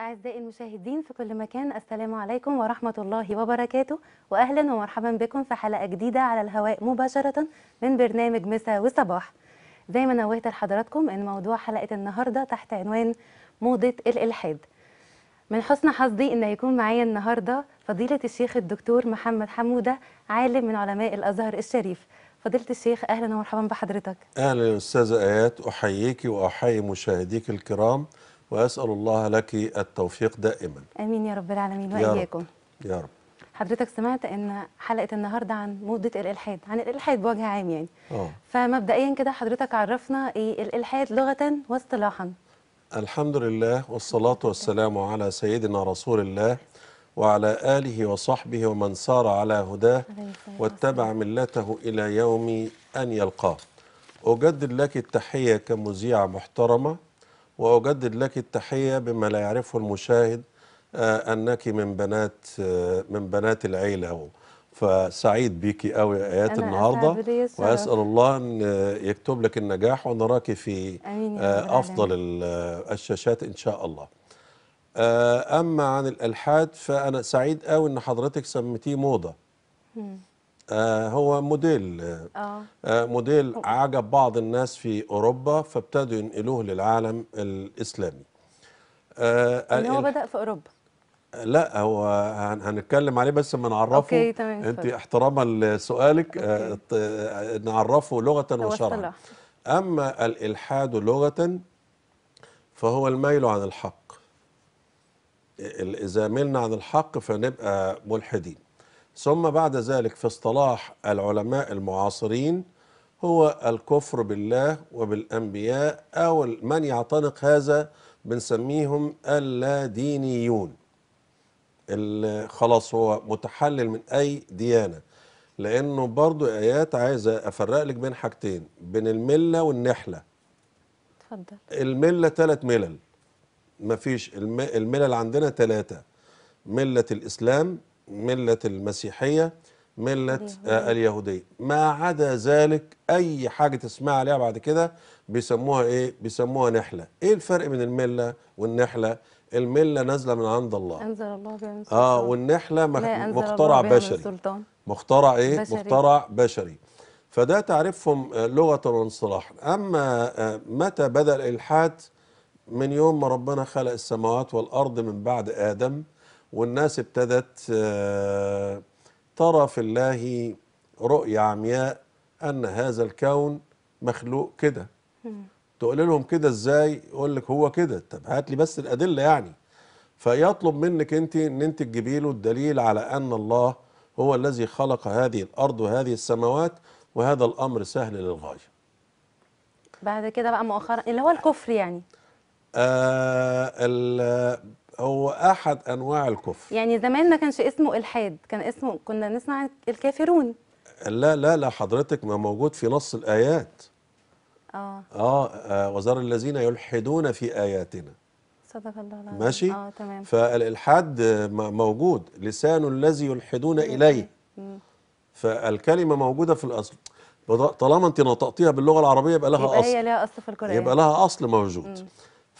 أعزائي المشاهدين في كل مكان السلام عليكم ورحمة الله وبركاته وأهلا ومرحبا بكم في حلقة جديدة على الهواء مباشرة من برنامج مساء وصباح زي ما نوهت لحضراتكم أن موضوع حلقة النهاردة تحت عنوان موضة الإلحاد من حسن حظي أن يكون معايا النهاردة فضيلة الشيخ الدكتور محمد حمودة عالم من علماء الأزهر الشريف فضيلة الشيخ أهلا ومرحبا بحضرتك أهلا يا أستاذة آيات أحييك وأحيي مشاهديك الكرام وأسأل الله لك التوفيق دائما أمين يا رب العالمين وإياكم يا رب حضرتك سمعت ان حلقه النهارده عن موضه الالحاد عن الالحاد بوجه عام يعني اه فمبدئيا كده حضرتك عرفنا ايه الالحاد لغه واصطلاحا الحمد لله والصلاه والسلام على سيدنا رسول الله وعلى آله وصحبه ومن سار على هداه واتبع ملته إلى يوم أن يلقاه أجدد لك التحية كمذيعة محترمة وأجدد لك التحية بما لا يعرفه المشاهد آه، أنك من بنات آه، من بنات العيلة فسعيد بيكي قوي يا ايات النهارده واسال الله ان يكتب لك النجاح ونراك في أمين آه، افضل الشاشات ان شاء الله آه، أما عن الألحاد فأنا سعيد قوي إن حضرتك سميتيه موضة آه هو موديل آه. آه موديل عجب بعض الناس في أوروبا فابتدوا ينقلوه للعالم الإسلامي آه اللي هو بدأ في أوروبا لا هو هنتكلم عليه بس ما نعرفه اوكي تمام انت احتراما لسؤالك آه, آه، نعرفه لغه وشرعا اما الالحاد لغه فهو الميل عن الحق إذا ملنا عن الحق فنبقى ملحدين ثم بعد ذلك في اصطلاح العلماء المعاصرين هو الكفر بالله وبالأنبياء أو من يعتنق هذا بنسميهم اللادينيون خلاص هو متحلل من أي ديانة لأنه برضو آيات عايزة أفرق لك بين حاجتين بين الملة والنحلة اتفضل الملة ثلاث ملل ما فيش الملل عندنا ثلاثة ملة الإسلام ملة المسيحية ملة آه، اليهودية. اليهودية ما عدا ذلك أي حاجة تسمع عليها بعد كده بيسموها إيه؟ بيسموها نحلة إيه الفرق بين الملة والنحلة؟ الملة نازلة من عند الله أنزل الله بها آه والنحلة مخترع بشري مخترع إيه؟ بشري. مخترع بشري فده تعريفهم آه، لغة وانصلاح أما آه، متى بدأ الإلحاد؟ من يوم ما ربنا خلق السماوات والأرض من بعد آدم والناس ابتدت آه، ترى في الله رؤية عمياء أن هذا الكون مخلوق كده تقول لهم كده ازاي يقول لك هو كده طب هات لي بس الأدلة يعني فيطلب منك أنت أن أنت تجيبي له الدليل على أن الله هو الذي خلق هذه الأرض وهذه السماوات وهذا الأمر سهل للغاية بعد كده بقى مؤخرا اللي هو الكفر يعني آه هو احد انواع الكفر يعني زمان ما كانش اسمه الحاد كان اسمه كنا نسمع الكافرون لا لا لا حضرتك ما موجود في نص الايات اه اه, آه الذين يلحدون في اياتنا صدق الله العظيم ماشي اه تمام فالالحاد موجود لسان الذي يلحدون اليه مم. فالكلمه موجوده في الاصل طالما انت نطقتيها باللغه العربيه يبقى لها يبقى اصل يبقى هي لها اصل في القران يبقى لها اصل موجود مم.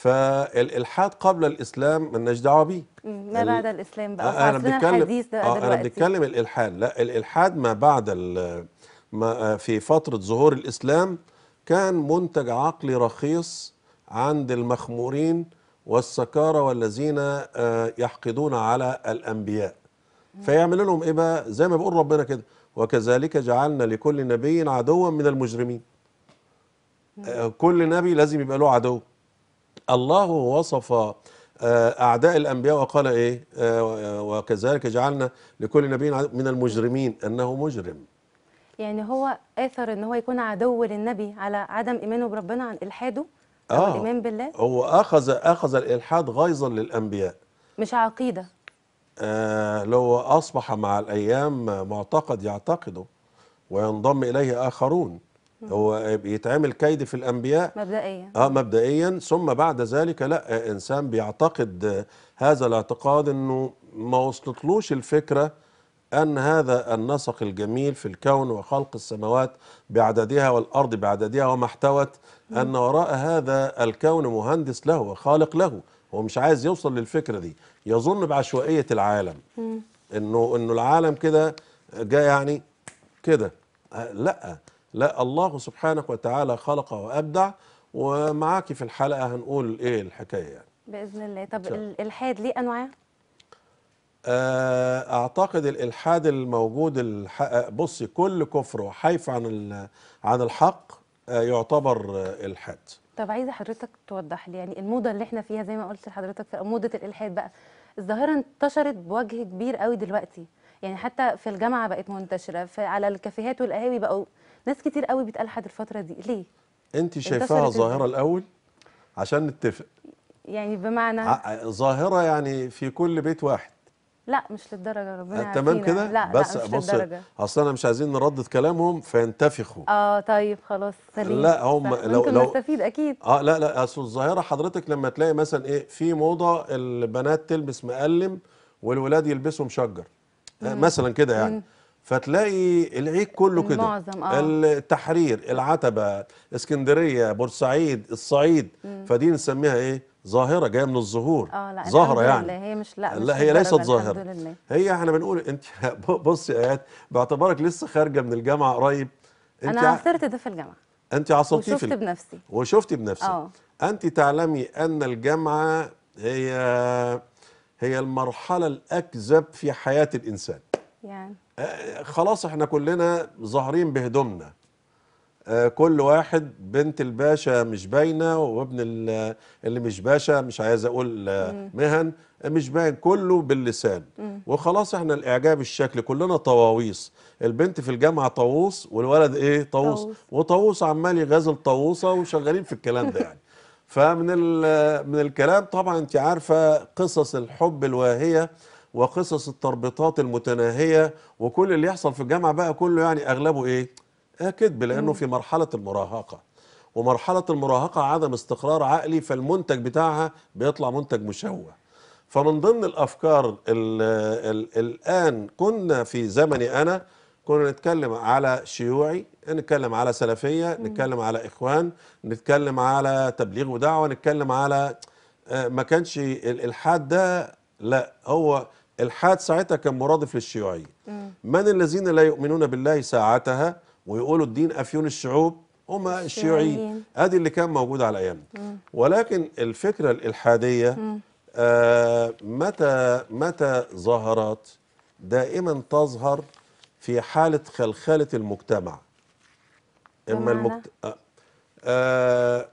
فالالحاد قبل الاسلام مالناش دعوه بيه ما بعد يعني الاسلام بقى آه، انا بتكلم الحديث ده آه، انا بنتكلم الالحاد لا الالحاد ما بعد ما آه، في فتره ظهور الاسلام كان منتج عقلي رخيص عند المخمورين والسكارى والذين يحقدون على الانبياء فيعمل لهم ايه بقى زي ما بيقول ربنا كده وكذلك جعلنا لكل نبي عدوا من المجرمين كل نبي لازم يبقى له عدو الله وصف آه، أعداء الأنبياء وقال إيه آه، وكذلك جعلنا لكل نبي من المجرمين أنه مجرم يعني هو آثر أن هو يكون عدو للنبي على عدم إيمانه بربنا عن إلحاده آه آه الإيمان بالله هو أخذ أخذ الإلحاد غيظا للأنبياء مش عقيدة آه لو أصبح مع الأيام معتقد يعتقده وينضم إليه آخرون هو بيتعمل كيد في الانبياء مبدئيا اه مبدئيا ثم بعد ذلك لا آه، انسان بيعتقد آه، هذا الاعتقاد انه ما وصلتلوش الفكره ان هذا النسق الجميل في الكون وخلق السماوات بعددها والارض بعددها وما احتوت ان وراء هذا الكون مهندس له وخالق له هو مش عايز يوصل للفكره دي يظن بعشوائيه العالم انه انه العالم كده جاء يعني كده آه، لا لا الله سبحانه وتعالى خلق وابدع ومعاكي في الحلقه هنقول ايه الحكايه يعني. باذن الله طب الالحاد ليه انواع آه، اعتقد الالحاد الموجود الحق بصي كل كفر وحيف عن عن الحق آه، يعتبر الحاد طب عايزه حضرتك توضح لي يعني الموضه اللي احنا فيها زي ما قلت لحضرتك في موضه الالحاد بقى الظاهره انتشرت بوجه كبير قوي دلوقتي يعني حتى في الجامعه بقت منتشره في على الكافيهات والقهاوي بقوا ناس كتير قوي لحد الفتره دي ليه انت شايفاها ظاهره الاول عشان نتفق يعني بمعنى ظاهره يعني في كل بيت واحد لا مش للدرجه ربنا آه، تمام كده لا بس لا مش بص للدرجه اصل انا مش عايزين نردد كلامهم فينتفخوا اه طيب خلاص سليم لا هم لو لو نستفيد اكيد اه لا لا اصل الظاهره حضرتك لما تلاقي مثلا ايه في موضه البنات تلبس مقلم والولاد يلبسوا مشجر آه، مثلا كده يعني مم. فتلاقي العيد كله كده معظم آه. التحرير العتبه اسكندريه بورسعيد الصعيد فدي نسميها ايه ظاهره جايه من الظهور اه ظاهره يعني هي مش لا, مش لا هي ليست ظاهره هي احنا بنقول انت بصي ايات باعتبارك لسه خارجه من الجامعه قريب انت انا عثرت ده في الجامعه انت عاصرتيه وشفت في بنفسي وشفتي بنفسي اه انت تعلمي ان الجامعه هي هي المرحله الاكذب في حياه الانسان يعني آه، خلاص احنا كلنا ظاهرين بهدومنا آه، كل واحد بنت الباشا مش باينه وابن اللي مش باشا مش عايز اقول آه، مهن مش باين كله باللسان وخلاص احنا الاعجاب الشكل كلنا طواويس البنت في الجامعه طاووس والولد ايه طاووس وطاووس عمال يغازل طاووسه وشغالين في الكلام ده يعني فمن من الكلام طبعا انت عارفه قصص الحب الواهيه وقصص التربيطات المتناهيه وكل اللي يحصل في الجامعه بقى كله يعني اغلبه ايه؟ آه كذب لانه في مرحله المراهقه ومرحله المراهقه عدم استقرار عقلي فالمنتج بتاعها بيطلع منتج مشوه. فمن ضمن الافكار الـ الـ الان كنا في زمني انا كنا نتكلم على شيوعي نتكلم على سلفيه نتكلم على اخوان نتكلم على تبليغ ودعوه نتكلم على آه، ما كانش الالحاد ده لا هو الحاد ساعتها كان مرادف للشيوعية من الذين لا يؤمنون بالله ساعتها ويقولوا الدين أفيون الشعوب هم الشيوعيين ادي اللي كان موجود على ايامنا ولكن الفكره الالحاديه آه متى متى ظهرت دائما تظهر في حاله خلخله المجتمع اما المجت... آه آه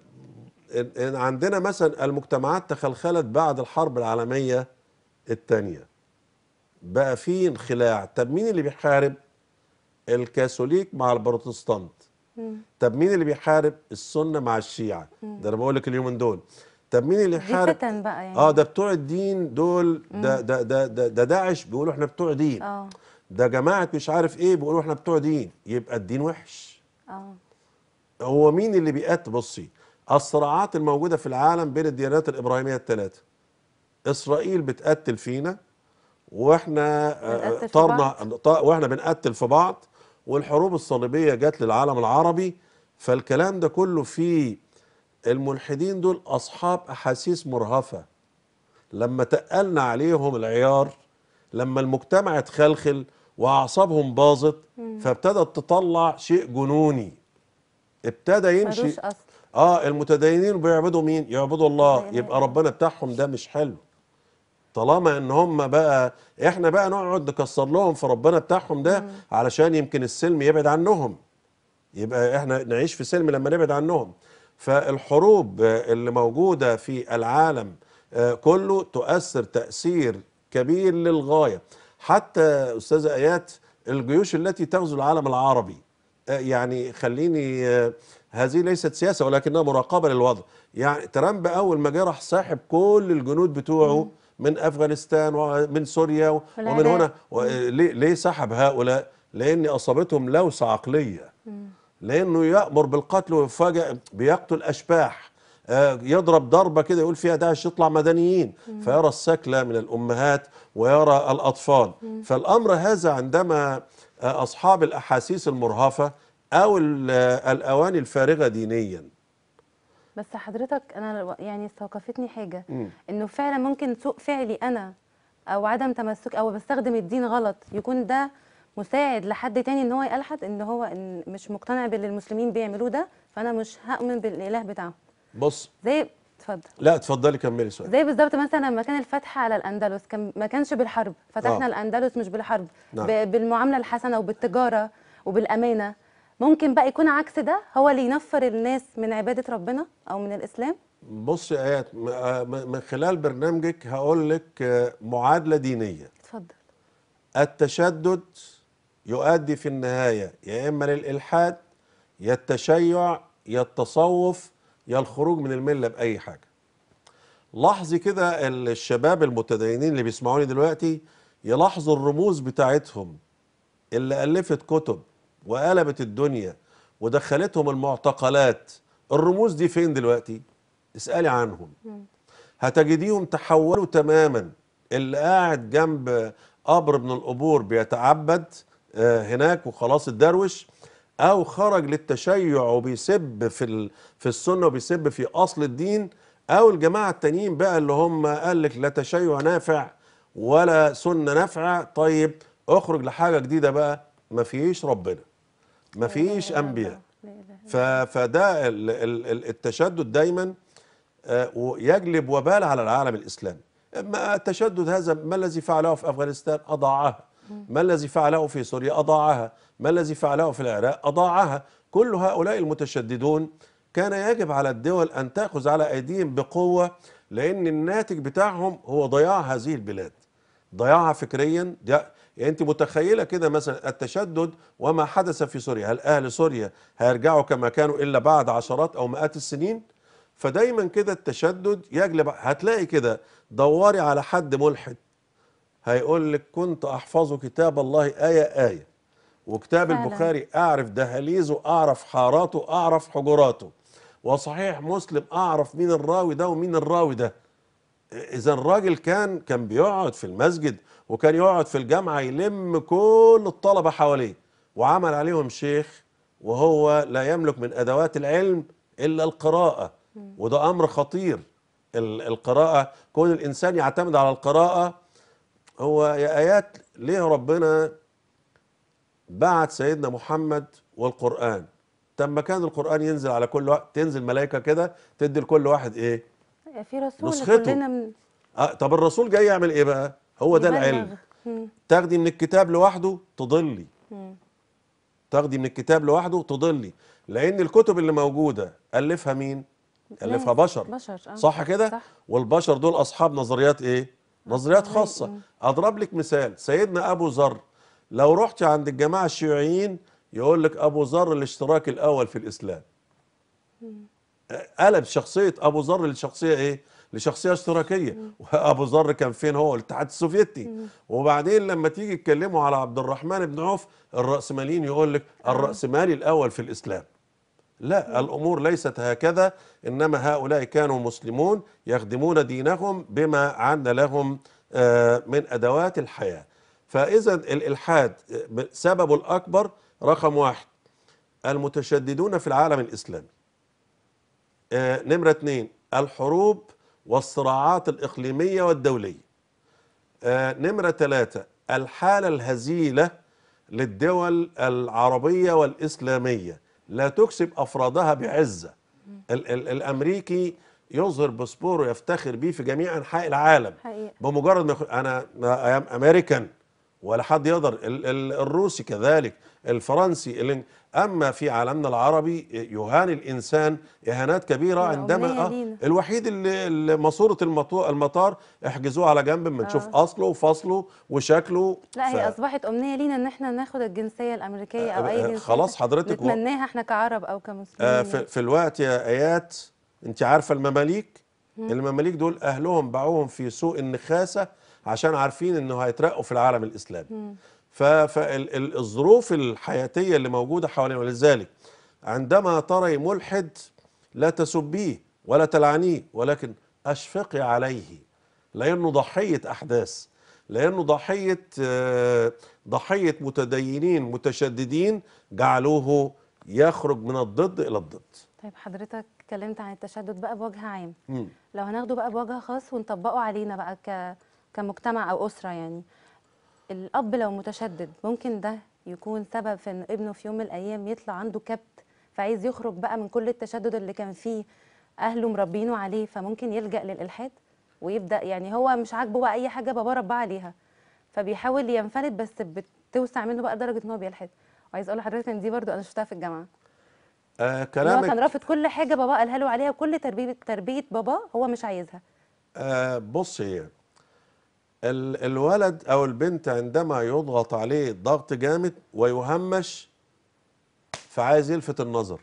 عندنا مثلا المجتمعات تخلخلت بعد الحرب العالميه الثانيه بقى في انخلاع طب مين اللي بيحارب الكاثوليك مع البروتستانت طب مين اللي بيحارب السنه مع الشيعه ده انا بقول لك اليومين دول طب مين اللي يحارب فتن بقى يعني اه ده بتوع الدين دول ده ده ده ده, ده داعش بيقولوا احنا بتوع دين اه ده جماعه مش عارف ايه بيقولوا احنا بتوع دين يبقى الدين وحش اه هو مين اللي بيقاتل بصي الصراعات الموجوده في العالم بين الديانات الابراهيميه الثلاثه اسرائيل بتقتل فينا واحنا آه، آه، طارنا واحنا بنقتل في بعض والحروب الصليبيه جت للعالم العربي فالكلام ده كله فيه الملحدين دول اصحاب احاسيس مرهفه لما تقلنا عليهم العيار لما المجتمع اتخلخل واعصابهم باظت فابتدت تطلع شيء جنوني ابتدى يمشي أصل. اه المتدينين بيعبدوا مين يعبدوا الله يبقى ربنا بتاعهم ده مش حلو طالما ان هم بقى احنا بقى نقعد نكسر لهم في ربنا بتاعهم ده مم. علشان يمكن السلم يبعد عنهم يبقى احنا نعيش في سلم لما نبعد عنهم فالحروب اللي موجودة في العالم آه، كله تؤثر تأثير كبير للغاية حتى أستاذ آيات الجيوش التي تغزو العالم العربي آه، يعني خليني آه، هذه ليست سياسة ولكنها مراقبة للوضع يعني ترامب أول ما جه راح كل الجنود بتوعه من افغانستان ومن سوريا ومن هنا ليه سحب هؤلاء لان اصابتهم لوثه عقليه لانه يامر بالقتل ويفاجئ بيقتل اشباح آه، يضرب ضربه كده يقول فيها داعش يطلع مدنيين فيرى السكله من الامهات ويرى الاطفال فالامر هذا عندما آه، اصحاب الاحاسيس المرهفه او آه، الاواني الفارغه دينيا بس حضرتك انا يعني استوقفتني حاجه مم. انه فعلا ممكن سوء فعلي انا او عدم تمسك او بستخدم الدين غلط يكون ده مساعد لحد تاني ان هو يلحد ان هو إن مش مقتنع باللي المسلمين بيعملوه ده فانا مش هؤمن بالاله بتاعهم بص زي اتفضل لا اتفضلي كملي سؤال زي بالظبط مثلا لما كان الفتح على الاندلس كان ما كانش بالحرب فتحنا آه. الاندلس مش بالحرب نعم. بالمعامله الحسنه وبالتجاره وبالامانه ممكن بقى يكون عكس ده هو اللي ينفر الناس من عباده ربنا او من الاسلام بص يا ايات آه، من خلال برنامجك هقول لك آه، معادله دينيه اتفضل التشدد يؤدي في النهايه يا اما للالحاد يا التشيع يا التصوف يا الخروج من المله باي حاجه لاحظي كده الشباب المتدينين اللي بيسمعوني دلوقتي يلاحظوا الرموز بتاعتهم اللي الفت كتب وقلبت الدنيا ودخلتهم المعتقلات الرموز دي فين دلوقتي اسألي عنهم هتجديهم تحولوا تماما اللي قاعد جنب قبر من القبور بيتعبد آه، هناك وخلاص الدروش او خرج للتشيع وبيسب في في السنه وبيسب في اصل الدين او الجماعه التانيين بقى اللي هم قال لك لا تشيع نافع ولا سنه نافعه طيب اخرج لحاجه جديده بقى ما فيش ربنا ما فيش انبياء فده التشدد دايما يجلب وبال على العالم الاسلامي التشدد هذا ما الذي فعله في افغانستان اضاعها ما الذي فعله في سوريا اضاعها ما الذي فعله في العراق اضاعها كل هؤلاء المتشددون كان يجب على الدول ان تاخذ على ايديهم بقوه لان الناتج بتاعهم هو ضياع هذه البلاد ضياعها فكريا يعني انت متخيله كده مثلا التشدد وما حدث في سوريا هل اهل سوريا هيرجعوا كما كانوا الا بعد عشرات او مئات السنين فدايما كده التشدد يجلب هتلاقي كده دوري على حد ملحد هيقول لك كنت احفظ كتاب الله ايه ايه وكتاب فعلا. البخاري اعرف دهاليزه اعرف حاراته اعرف حجراته وصحيح مسلم اعرف مين الراوي ده ومين الراوي ده اذا الراجل كان كان بيقعد في المسجد وكان يقعد في الجامعه يلم كل الطلبه حواليه وعمل عليهم شيخ وهو لا يملك من ادوات العلم الا القراءه وده امر خطير القراءه كون الانسان يعتمد على القراءه هو يا ايات ليه ربنا بعت سيدنا محمد والقران طب ما كان القران ينزل على كل وقت تنزل ملائكه كده تدي لكل واحد ايه في رسول نسخته كلنا من... آه طب الرسول جاي يعمل ايه بقى هو ده العلم تاخدي من الكتاب لوحده تضلي تاخدي من الكتاب لوحده تضلي لان الكتب اللي موجوده الفها مين الفها بشر, بشر. آه. صح كده والبشر دول اصحاب نظريات ايه آه، نظريات آه، خاصه آه. اضرب لك مثال سيدنا ابو ذر لو رحت عند الجماعه الشيوعيين يقول لك ابو ذر الاشتراك الاول في الاسلام قلب شخصيه ابو ذر لشخصيه ايه؟ لشخصيه اشتراكيه وابو ذر كان فين هو الاتحاد السوفيتي وبعدين لما تيجي تكلمه على عبد الرحمن بن عوف الراسماليين يقول لك الراسمالي الاول في الاسلام لا الامور ليست هكذا انما هؤلاء كانوا مسلمون يخدمون دينهم بما عنا لهم آه، من ادوات الحياه فاذا الالحاد آه، سببه الاكبر رقم واحد المتشددون في العالم الاسلامي آه، نمرة اثنين الحروب والصراعات الإقليمية والدولية آه، نمرة ثلاثة الحالة الهزيلة للدول العربية والإسلامية لا تكسب أفرادها بعزة ال ال الأمريكي يظهر باسبوره يفتخر بيه في جميع أنحاء العالم حقيقة. بمجرد ما أنا أمريكان ولا حد يقدر الروسي كذلك الفرنسي اللي اما في عالمنا العربي يهان الانسان اهانات كبيره عندما آه الوحيد اللي ماسوره المطار احجزوه على جنب ما نشوف آه. اصله وفصله وشكله لا ف... هي اصبحت امنيه لينا ان احنا ناخد الجنسيه الامريكيه او آه، اي آه، جنسيه خلاص حضرتك نتمناها احنا كعرب او كمسلمين آه يعني. في, في الوقت يا ايات انت عارفه المماليك مم. المماليك دول اهلهم باعوهم في سوق النخاسه عشان عارفين انه هيترقوا في العالم الاسلامي مم. فالظروف الحياتية اللي موجودة حوالينا ولذلك عندما ترى ملحد لا تسبيه ولا تلعنيه ولكن أشفقي عليه لأنه ضحية أحداث لأنه ضحية آه، ضحية متدينين متشددين جعلوه يخرج من الضد إلى الضد طيب حضرتك اتكلمت عن التشدد بقى بوجه عام مم. لو هناخده بقى بوجه خاص ونطبقه علينا بقى ك... كمجتمع أو أسرة يعني الاب لو متشدد ممكن ده يكون سبب في ان ابنه في يوم من الايام يطلع عنده كبت فعايز يخرج بقى من كل التشدد اللي كان فيه اهله مربينه عليه فممكن يلجا للالحاد ويبدا يعني هو مش عاجبه بقى اي حاجه بابا رباه عليها فبيحاول ينفلت بس بتوسع منه بقى لدرجه ان هو بيلحد وعايز اقول لحضرتك ان دي برده انا شفتها في الجامعه آه كلامك هو كان رافض كل حاجه بابا قالها له عليها وكل تربيه تربيه بابا هو مش عايزها آه بصي الولد أو البنت عندما يضغط عليه ضغط جامد ويهمش فعايز يلفت النظر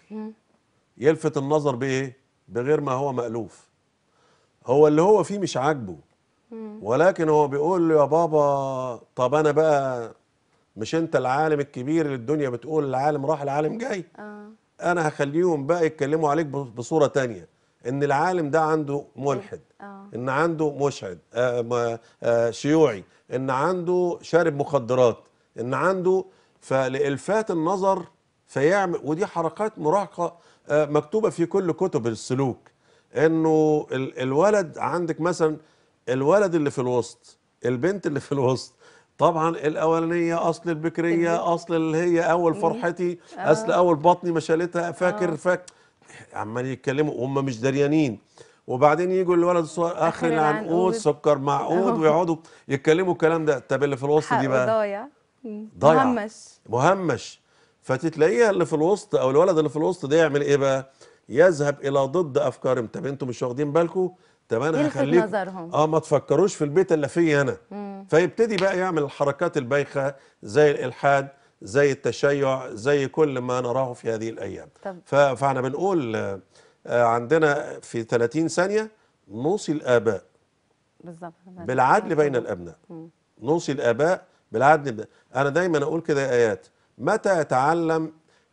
يلفت النظر بإيه؟ بغير ما هو مألوف هو اللي هو فيه مش عاجبه ولكن هو بيقول له يا بابا طب أنا بقى مش أنت العالم الكبير اللي الدنيا بتقول العالم راح العالم جاي آه. أنا هخليهم بقى يتكلموا عليك بصورة تانية ان العالم ده عنده ملحد آه. ان عنده مشعد آه، آه، شيوعي ان عنده شارب مخدرات ان عنده فلالفات النظر فيعمل ودي حركات مراهقه مكتوبه في كل كتب السلوك انه الولد عندك مثلا الولد اللي في الوسط البنت اللي في الوسط طبعا الاولانيه اصل البكريه اصل اللي هي اول فرحتي اصل اول بطني مشالتها فاكر فاكر عمال يتكلموا وهم مش دريانين وبعدين يجوا الولد اخر العنقود سكر معقود ويقعدوا يتكلموا الكلام ده طب اللي في الوسط دي بقى ضايع ضايع مهمش مهمش فتتلاقيها اللي في الوسط او الولد اللي في الوسط ده يعمل ايه بقى؟ يذهب الى ضد افكارهم طب انتم مش واخدين بالكم طب انا هخليك نظرهم. اه ما تفكروش في البيت الا فيه انا مم. فيبتدي بقى يعمل الحركات البايخه زي الالحاد زي التشيع زي كل ما نراه في هذه الأيام فاحنا بنقول آه، عندنا في 30 ثانية نوصي الآباء بالظبط بالعدل بين الأبناء نوصي الآباء بالعدل أنا دايما أقول كده آيات متى يتعلم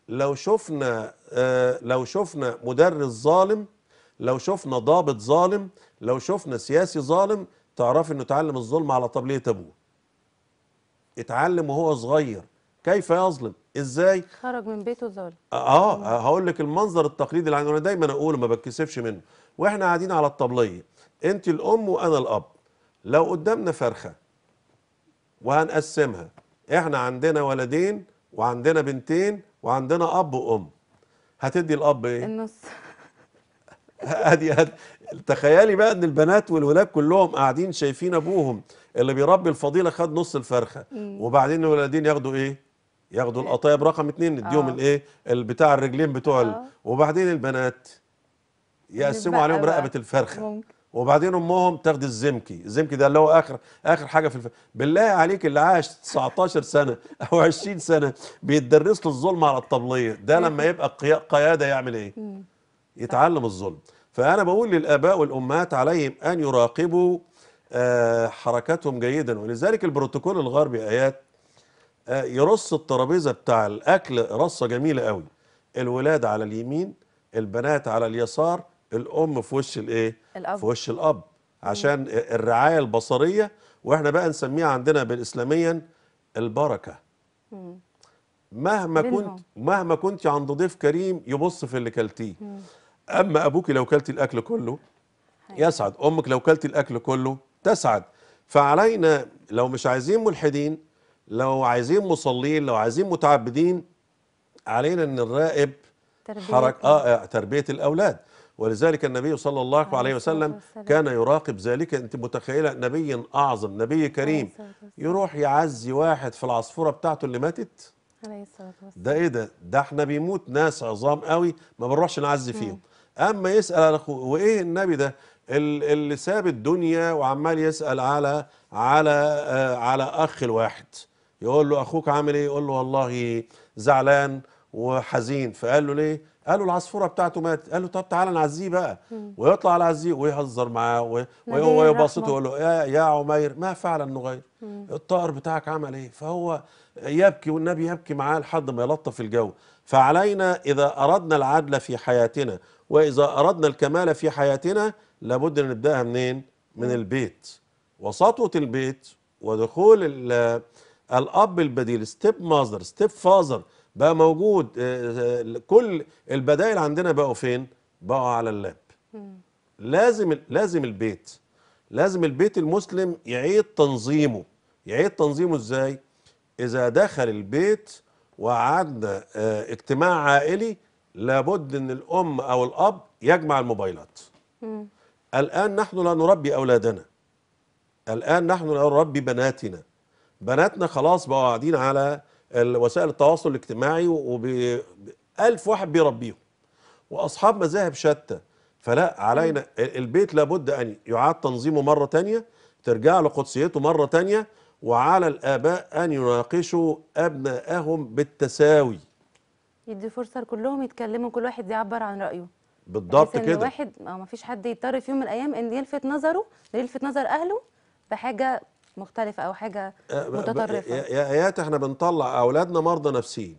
لو شفنا آه، لو شفنا مدرس ظالم لو شفنا ضابط ظالم لو شفنا سياسي ظالم تعرف انه اتعلم الظلم على طبليه ابوه اتعلم وهو صغير كيف يظلم ازاي خرج من بيته ظالم آه،, اه هقول لك المنظر التقليدي اللي عندنا دايما اقوله ما بتكسفش منه واحنا قاعدين على الطبليه انت الام وانا الاب لو قدامنا فرخه وهنقسمها احنا عندنا ولدين وعندنا بنتين وعندنا اب وام هتدي الاب ايه النص ادي ادي تخيلي بقى ان البنات والولاد كلهم قاعدين شايفين ابوهم اللي بيربي الفضيله خد نص الفرخه وبعدين الولادين ياخدوا ايه ياخدوا إيه. القطايب رقم اثنين نديهم آه. الايه البتاع الرجلين بتوع آه. وبعدين البنات يقسموا عليهم رقبه الفرخه ممكن. وبعدين امهم تاخد الزمكي الزمكي ده اللي هو اخر اخر حاجه في الف... بالله عليك اللي عاش 19 سنه او 20 سنه بيتدرس له الظلم على الطبليه ده إيه. لما يبقى قياده يعمل ايه يتعلم الظلم فانا بقول للاباء والامهات عليهم ان يراقبوا آه حركاتهم جيدا ولذلك البروتوكول الغربي ايات آه، يرص الترابيزه بتاع الاكل رصه جميله قوي الولاد على اليمين البنات على اليسار الام في وش الايه الأب. في وش الاب عشان الرعايه البصريه واحنا بقى نسميها عندنا بالاسلاميا البركه مهما كنت مهما كنت عند ضيف كريم يبص في اللي كلتيه اما ابوك لو كلتي الاكل كله يسعد امك لو كلتي الاكل كله تسعد فعلينا لو مش عايزين ملحدين لو عايزين مصلين لو عايزين متعبدين علينا ان نراقب تربية آه،, آه تربية الأولاد ولذلك النبي صلى الله عليه, عليه وسلم كان يراقب ذلك أنت متخيلة نبي أعظم نبي كريم يروح يعزي واحد في العصفورة بتاعته اللي ماتت ده إيه ده ده احنا بيموت ناس عظام قوي ما بنروحش نعزي فيهم أما يسأل على أخوه وإيه النبي ده اللي ساب الدنيا وعمال يسأل على على آه، على أخ الواحد يقول له اخوك عامل ايه يقول له والله زعلان وحزين فقال له ليه قال له العصفوره بتاعته مات قال له طب تعالى نعزيه بقى ويطلع على عزيه ويهزر معاه ويبسطه ويقول له يا, يا عمير ما فعل النغير الطائر بتاعك عمل ايه فهو يبكي والنبي يبكي معاه لحد ما يلطف الجو فعلينا اذا اردنا العدل في حياتنا واذا اردنا الكمال في حياتنا لابد ان نبداها منين من البيت وسطوه البيت ودخول الاب البديل ستيب ماذر ستيب فاذر بقى موجود آه، آه، كل البدائل عندنا بقوا فين بقوا على اللاب لازم لازم البيت لازم البيت المسلم يعيد تنظيمه يعيد تنظيمه ازاي اذا دخل البيت وقعدنا آه، اجتماع عائلي لابد ان الام او الاب يجمع الموبايلات الان نحن لا نربي اولادنا الان نحن لا نربي بناتنا بناتنا خلاص بقوا قاعدين على وسائل التواصل الاجتماعي وألف واحد بيربيهم وأصحاب مذاهب شتى فلا علينا البيت لابد أن يعاد تنظيمه مرة تانية ترجع لقدسيته مرة تانية وعلى الآباء أن يناقشوا أبنائهم بالتساوي يدي فرصة لكلهم يتكلموا كل واحد يعبر عن رأيه بالضبط كده واحد ما فيش حد يضطر في يوم من الأيام أن يلفت نظره يلفت نظر أهله بحاجة مختلفه او حاجه آه، متطرفه يا ايات احنا بنطلع اولادنا مرضى نفسيين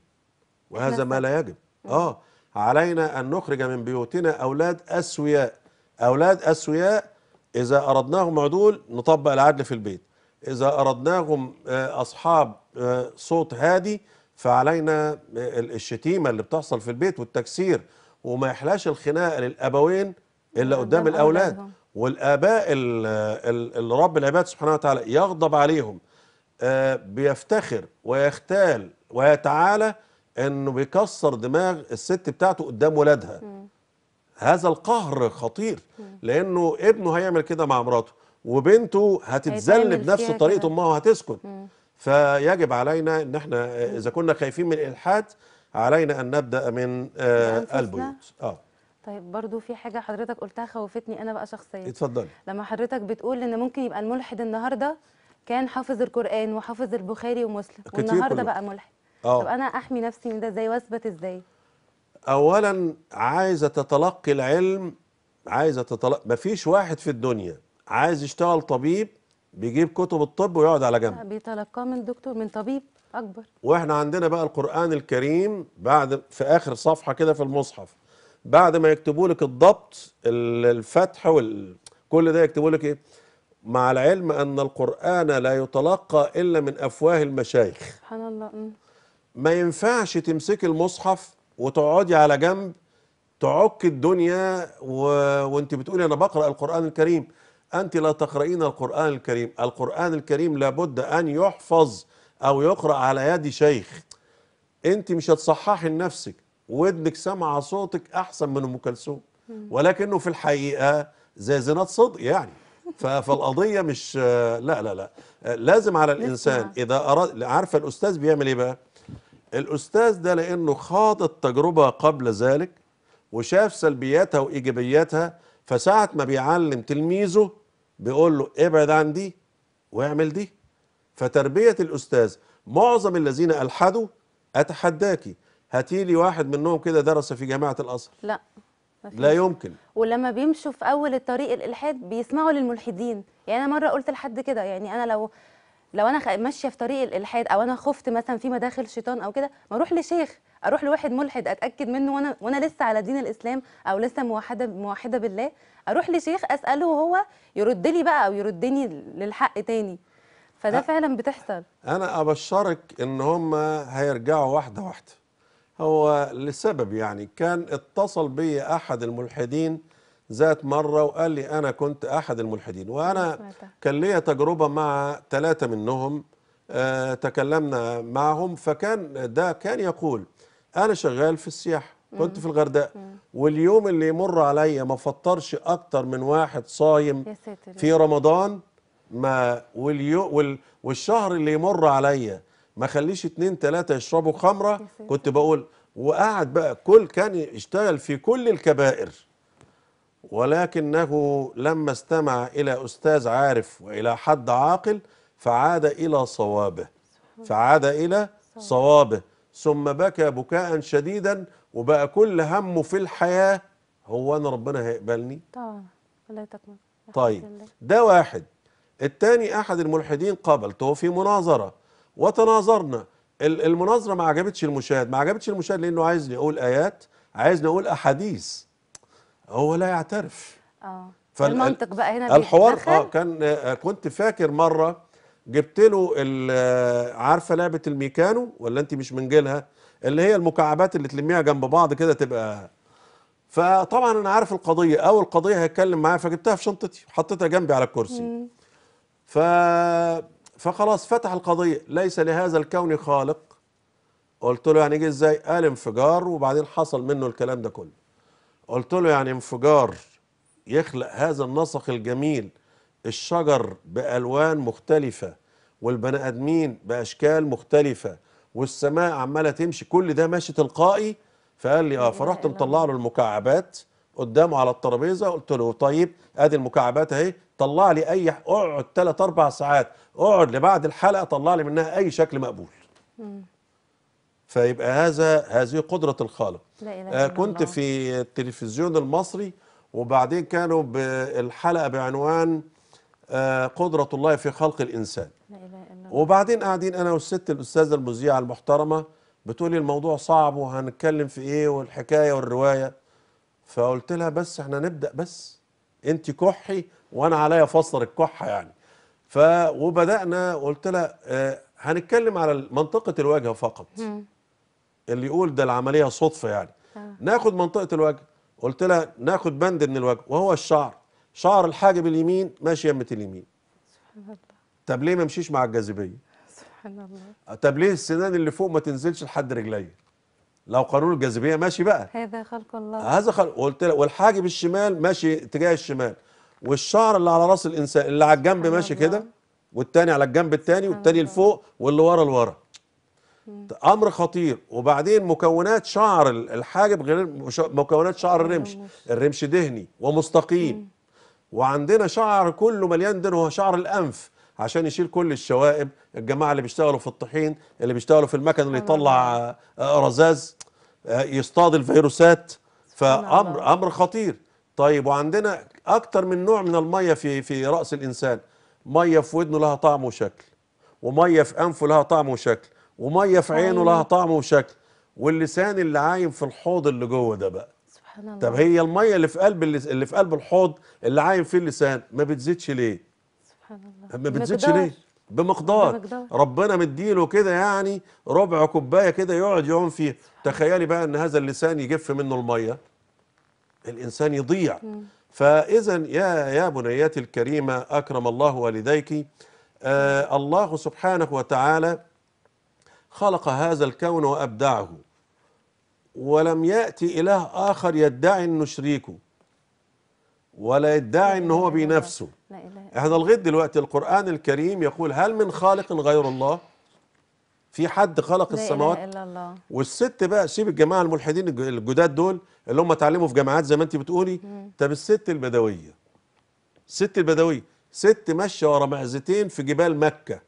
وهذا ما لا يجب اه علينا ان نخرج من بيوتنا اولاد اسوياء اولاد اسوياء اذا اردناهم عدول نطبق العدل في البيت اذا اردناهم آه، اصحاب آه، صوت هادي فعلينا الشتيمه اللي بتحصل في البيت والتكسير وما يحلاش الخناقه للابوين الا قدام الاولاد والآباء اللي رب العباد سبحانه وتعالى يغضب عليهم آه، بيفتخر ويختال ويتعالى انه بيكسر دماغ الست بتاعته قدام ولادها هذا القهر خطير لانه ابنه هيعمل كده مع مراته وبنته هتتذل بنفس طريقه امها وهتسكت فيجب علينا ان احنا اذا كنا خايفين من الالحاد علينا ان نبدا من آه، البيوت اه طيب برضو في حاجه حضرتك قلتها خوفتني انا بقى شخصيا اتفضلي لما حضرتك بتقول ان ممكن يبقى الملحد النهارده كان حافظ القران وحافظ البخاري ومسلم والنهارده بقى ملحد أوه. طب انا احمي نفسي من ده ازاي واثبت ازاي اولا عايزه تتلقي العلم عايزه تتلقي مفيش واحد في الدنيا عايز يشتغل طبيب بيجيب كتب الطب ويقعد على جنب بيتلقاه من دكتور من طبيب اكبر واحنا عندنا بقى القران الكريم بعد في اخر صفحه كده في المصحف بعد ما يكتبوا لك الضبط الفتح وكل ده يكتبوا لك ايه مع العلم ان القران لا يتلقى الا من افواه المشايخ سبحان الله ما ينفعش تمسكي المصحف وتقعدي على جنب تعك الدنيا و... وانت بتقولي انا بقرا القران الكريم انت لا تقرئين القران الكريم القران الكريم لابد ان يحفظ او يقرا على يد شيخ انت مش هتصححي لنفسك ودنك سمع صوتك احسن من ام كلثوم ولكنه في الحقيقه زي زينات صدق يعني فالقضيه مش لا لا لا لازم على الانسان اذا اراد عارفه الاستاذ بيعمل ايه بقى الاستاذ ده لانه خاض التجربه قبل ذلك وشاف سلبياتها وايجابياتها فساعه ما بيعلم تلميذه بيقول له ابعد عن دي واعمل دي فتربيه الاستاذ معظم الذين الحدوا اتحداكي هاتي لي واحد منهم كده درس في جامعه الازهر لا لا يمكن ولما بيمشوا في اول الطريق الالحاد بيسمعوا للملحدين يعني انا مره قلت لحد كده يعني انا لو لو انا ماشيه في طريق الالحاد او انا خفت مثلا في مداخل شيطان او كده ما اروح لشيخ اروح لواحد ملحد اتاكد منه وانا وانا لسه على دين الاسلام او لسه موحده موحده بالله اروح لشيخ اساله وهو يرد لي بقى او يردني للحق تاني فده أ... فعلا بتحصل انا ابشرك ان هم هيرجعوا واحده واحده هو لسبب يعني كان اتصل بي أحد الملحدين ذات مرة وقال لي أنا كنت أحد الملحدين وأنا كان ليا تجربة مع ثلاثة منهم آه، تكلمنا معهم فكان ده كان يقول أنا شغال في السياحة كنت في الغردقة واليوم اللي يمر عليا ما فطرش أكتر من واحد صايم في رمضان ما واليو وال والشهر اللي يمر عليا ما خليش اتنين تلاتة يشربوا خمرة كنت بقول وقعد بقى كل كان يشتغل في كل الكبائر ولكنه لما استمع إلى أستاذ عارف وإلى حد عاقل فعاد إلى صوابه فعاد إلى صوابه ثم بكى بكاء شديدا وبقى كل همه في الحياة هو أنا ربنا هيقبلني طبعا طيب ده واحد التاني أحد الملحدين قابلته في مناظرة وتناظرنا المناظره ما عجبتش المشاهد ما عجبتش المشاهد لانه عايزني اقول ايات عايزني اقول احاديث هو لا يعترف اه المنطق بقى هنا الحوار اه كان آه، كنت فاكر مره جبت له آه، عارفه لعبه الميكانو ولا انت مش من جيلها اللي هي المكعبات اللي تلميها جنب بعض كده تبقى فطبعا انا عارف القضيه اول قضيه هيتكلم معايا فجبتها في شنطتي وحطيتها جنبي على الكرسي ف فخلاص فتح القضية ليس لهذا الكون خالق قلت له يعني جه ازاي قال انفجار وبعدين حصل منه الكلام ده كله قلت له يعني انفجار يخلق هذا النسق الجميل الشجر بألوان مختلفة والبني آدمين بأشكال مختلفة والسماء عمالة تمشي كل ده ماشي تلقائي فقال لي اه فرحت مطلع له المكعبات قدامه على الترابيزه قلت له طيب ادي المكعبات اهي طلع لي اي اقعد ثلاث اربع ساعات اقعد لبعد الحلقه طلع لي منها اي شكل مقبول فيبقى هذا هذه قدره الخالق لا إله آه كنت الله. في التلفزيون المصري وبعدين كانوا بالحلقه بعنوان آه قدره الله في خلق الانسان لا إله الله. وبعدين قاعدين انا والست الاستاذه المذيعه المحترمه بتقولي الموضوع صعب وهنتكلم في ايه والحكايه والروايه فقلت لها بس احنا نبدا بس انت كحي وانا عليا فصل الكحه يعني ف وبدانا قلت لها آه هنتكلم على منطقه الوجه فقط اللي يقول ده العمليه صدفه يعني آه. ناخد منطقه الوجه قلت لها ناخد بند من الوجه وهو الشعر شعر الحاجب اليمين ماشي يمه اليمين سبحان الله طب ليه ما امشيش مع الجاذبيه سبحان الله طب ليه السنان اللي فوق ما تنزلش لحد رجليا لو قانون الجاذبيه ماشي بقى هذا خلق الله هذا خلق قلت لك والحاجب الشمال ماشي اتجاه الشمال والشعر اللي على راس الانسان اللي على الجنب ماشي كده والتاني على الجنب التاني والتاني لفوق واللي ورا لورا امر خطير وبعدين مكونات شعر الحاجب غير مكونات شعر الرمش الرمش دهني ومستقيم وعندنا شعر كله مليان دهن وهو شعر الانف عشان يشيل كل الشوائب الجماعه اللي بيشتغلوا في الطحين اللي بيشتغلوا في المكن اللي يطلع آه، آه، رزاز آه، يصطاد الفيروسات فامر امر خطير طيب وعندنا اكتر من نوع من الميه في في راس الانسان ميه في ودنه لها طعم وشكل وميه في انفه لها طعم وشكل وميه في عينه لها طعم وشكل واللسان اللي عايم في الحوض اللي جوه ده بقى سبحان الله طب هي الميه اللي في قلب اللي في قلب الحوض اللي عايم فيه اللسان ما بتزيدش ليه سبحان الله ما بتزيدش ليه بمقدار. بمقدار ربنا مديله كده يعني ربع كوبايه كده يقعد يعوم فيها تخيلي بقى ان هذا اللسان يجف منه الميه الانسان يضيع فاذا يا يا بنياتي الكريمه اكرم الله والديك آه الله سبحانه وتعالى خلق هذا الكون وابدعه ولم ياتي اله اخر يدعي انه شريكه ولا يدعي ان هو بنفسه لا إله احنا لغايه دلوقتي القران الكريم يقول هل من خالق غير الله في حد خلق السماوات لا إلا الله. والست بقى سيب الجماعه الملحدين الجداد دول اللي هم اتعلموا في جامعات زي ما انت بتقولي طب الست البدويه الست البدويه ست ماشيه ورا معزتين في جبال مكه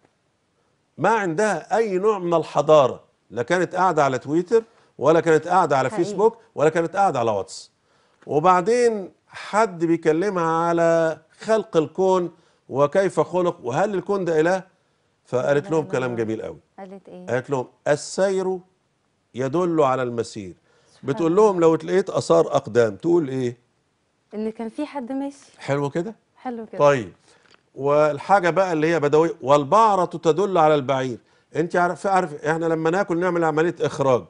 ما عندها اي نوع من الحضاره لا كانت قاعده على تويتر ولا كانت قاعده على فيسبوك ولا كانت قاعده على واتس وبعدين حد بيكلمها على خلق الكون وكيف خلق وهل الكون ده إله فقالت لهم كلام جميل قوي قالت إيه قالت لهم السير يدل على المسير بتقول لهم لو تلاقيت آثار أقدام تقول إيه إن كان في حد ماشي حلو كده حلو كده طيب والحاجة بقى اللي هي بدوية والبعرة تدل على البعير انت عارف عارف احنا لما ناكل نعمل عمليه اخراج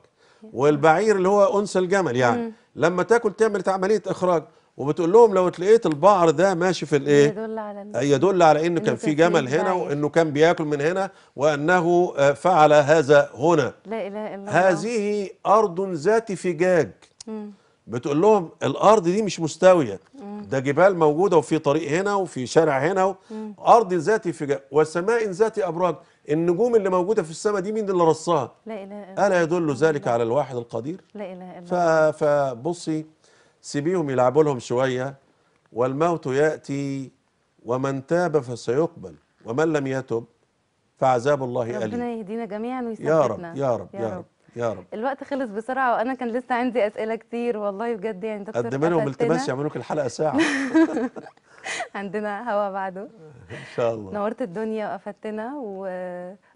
والبعير اللي هو انثى الجمل يعني لما تاكل تعمل عمليه اخراج وبتقول لهم لو تلاقيت البعر ده ماشي في الايه يدل على يدل على انه كان في جمل هنا وانه كان بياكل من هنا وانه آه، فعل هذا هنا لا اله الا الله هذه ارض ذات فجاج بتقول لهم الارض دي مش مستويه ده جبال موجوده وفي طريق هنا وفي شارع هنا ارض ذات فجاج وسماء ذات ابراج النجوم اللي موجوده في السماء دي مين اللي رصاها لا اله الا الله الا يدل ذلك على الواحد القدير لا اله الا الله فبصي سيبيهم يلعبوا لهم شوية والموت يأتي ومن تاب فسيقبل ومن لم يتب فعذاب الله أليم ربنا يهدينا جميعا ويثبتنا يا رب يا رب يا رب يا رب الوقت خلص بسرعه وانا كان لسه عندي اسئله كتير والله بجد يعني دكتور قدم لهم التماس يعملوا لك الحلقه ساعه عندنا هوا بعده ان شاء الله نورت الدنيا وافدتنا و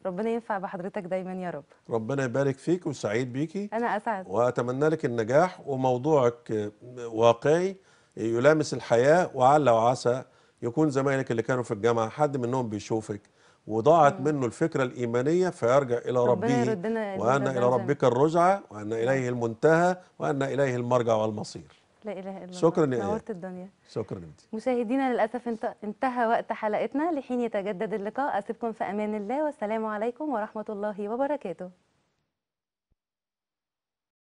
ربنا ينفع بحضرتك دايما يا رب ربنا يبارك فيك وسعيد بيكي انا اسعد واتمنى لك النجاح وموضوعك واقعي يلامس الحياه وعلى وعسى يكون زمايلك اللي كانوا في الجامعه حد منهم بيشوفك وضاعت منه الفكره الايمانيه فيرجع الى ربنا ربه وان الى ربك الرجعه وان اليه المنتهى وان اليه المرجع والمصير لا اله الا الله شكرا يا إيه. نورت الدنيا شكرا انت مشاهدينا للاسف انتهى وقت حلقتنا لحين يتجدد اللقاء اسيبكم في امان الله والسلام عليكم ورحمه الله وبركاته